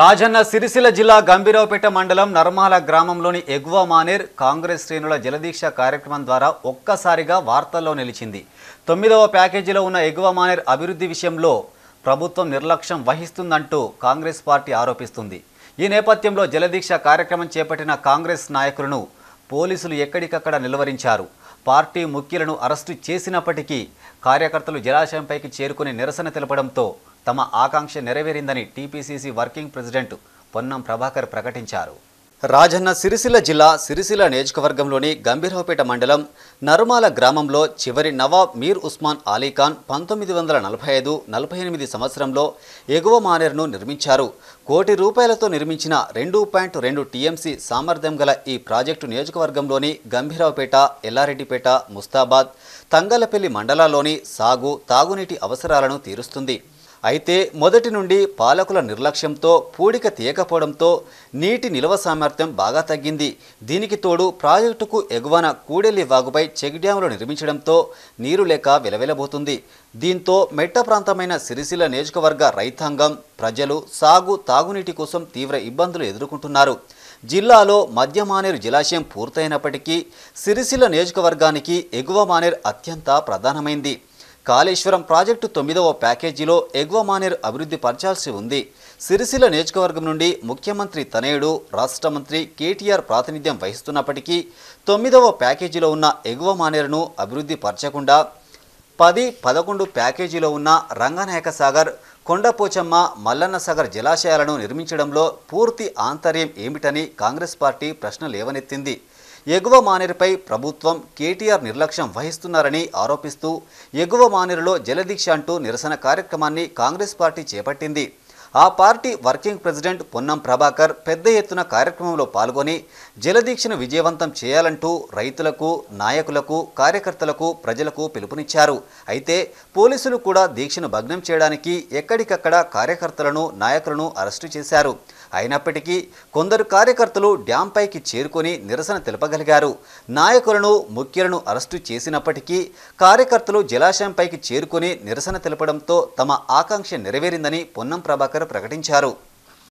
రాజన్న సిరిసిల జిల్లా గంభీరావుపేట మండలం నర్మాల గ్రామంలోని ఎగువ మానేర్ కాంగ్రెస్ శ్రేణుల జలదీక్ష కార్యక్రమం ద్వారా ఒక్కసారిగా వార్తల్లో నిలిచింది తొమ్మిదవ ప్యాకేజీలో ఉన్న ఎగువ మానేర్ అభివృద్ధి విషయంలో ప్రభుత్వం నిర్లక్ష్యం వహిస్తుందంటూ కాంగ్రెస్ పార్టీ ఆరోపిస్తుంది ఈ నేపథ్యంలో జలదీక్ష కార్యక్రమం చేపట్టిన కాంగ్రెస్ నాయకులను పోలీసులు ఎక్కడికక్కడ నిలువరించారు పార్టీ ముఖ్యులను అరెస్టు చేసినప్పటికీ కార్యకర్తలు జలాశయంపైకి చేరుకుని నిరసన తెలపడంతో తమ ఆకాంక్ష నెరవేరిందని TPCC working president Ponnam Prabhakar ప్రకటించారు రాజన్న సిరిసిల్ల జిల్లా సిరిసిల్ల నియోజకవర్గంలోని గంభీరావుపేట మండలం నరుమాల గ్రామంలో చివరి నవాబ్ మీర్ ఉస్మాన్ అలీఖాన్ పంతొమ్మిది వందల నలభై ఐదు నలభై ఎనిమిది సంవత్సరంలో ఎగువ మానేర్ను నిర్మించారు కోటి రూపాయలతో నిర్మించిన రెండు పాయింట్ రెండు టీఎంసీ సామర్థ్యం గల ఈ ప్రాజెక్టు నియోజకవర్గంలోని గంభీరావుపేట ఎల్లారెడ్డిపేట ముస్తాబాద్ తంగలపల్లి మండలాల్లోని సాగు తాగునీటి అవసరాలను తీరుస్తుంది అయితే మొదటి నుండి పాలకుల నిర్లక్ష్యంతో పూడిక తీయకపోవడంతో నీటి నిల్వ సామర్థ్యం బాగా తగ్గింది దీనికి తోడు ప్రాజెక్టుకు ఎగువన కూడెల్లి వాగుపై చెక్ డ్యాములు నిర్మించడంతో నీరు లేక విలవిలబోతుంది దీంతో మెట్ట ప్రాంతమైన సిరిసిల నియోజకవర్గ రైతాంగం ప్రజలు సాగు తాగునీటి కోసం తీవ్ర ఇబ్బందులు ఎదుర్కొంటున్నారు జిల్లాలో మధ్య మానేరు జలాశయం పూర్తయినప్పటికీ సిరిసిల్ల నియోజకవర్గానికి ఎగువ మానేరు అత్యంత ప్రధానమైంది కాళేశ్వరం ప్రాజెక్టు తొమ్మిదవ ప్యాకేజీలో ఎగువ మానేర్ అభివృద్ధి పరచాల్సి ఉంది సిరిసిల్ల నియోజకవర్గం నుండి ముఖ్యమంత్రి తనయుడు రాష్ట్ర మంత్రి కేటీఆర్ ప్రాతినిధ్యం వహిస్తున్నప్పటికీ తొమ్మిదవ ప్యాకేజీలో ఉన్న ఎగువ మానేరును అభివృద్ధి పరచకుండా పది పదకొండు ప్యాకేజీలో ఉన్న రంగనాయక సాగర్ కొండపోచమ్మ మల్లన్న సాగర్ జలాశయాలను నిర్మించడంలో పూర్తి ఆంతర్యం ఏమిటని కాంగ్రెస్ పార్టీ ప్రశ్న లేవనెత్తింది ఎగువ మానేరుపై ప్రభుత్వం కేటీఆర్ నిర్లక్ష్యం వహిస్తున్నారని ఆరోపిస్తూ ఎగువ మానేరులో జలదీక్ష అంటూ నిరసన కార్యక్రమాన్ని కాంగ్రెస్ పార్టీ చేపట్టింది ఆ party working president Ponnam Prabhakar పెద్ద ఎత్తున కార్యక్రమంలో పాల్గొని జలదీక్షను విజయవంతం చేయాలంటూ రైతులకు నాయకులకు కార్యకర్తలకు ప్రజలకు పిలుపునిచ్చారు అయితే పోలీసులు కూడా దీక్షను భగ్నం చేయడానికి ఎక్కడికక్కడ కార్యకర్తలను నాయకులను అరెస్టు చేశారు అయినప్పటికీ కొందరు కార్యకర్తలు డ్యాంపైకి చేరుకొని నిరసన తెలపగలిగారు నాయకులను ముఖ్యులను అరెస్టు చేసినప్పటికీ కార్యకర్తలు జలాశయంపైకి చేరుకొని నిరసన తెలపడంతో తమ ఆకాంక్ష నెరవేరిందని పొన్నం ప్రభాకర్ ప్రకటించారు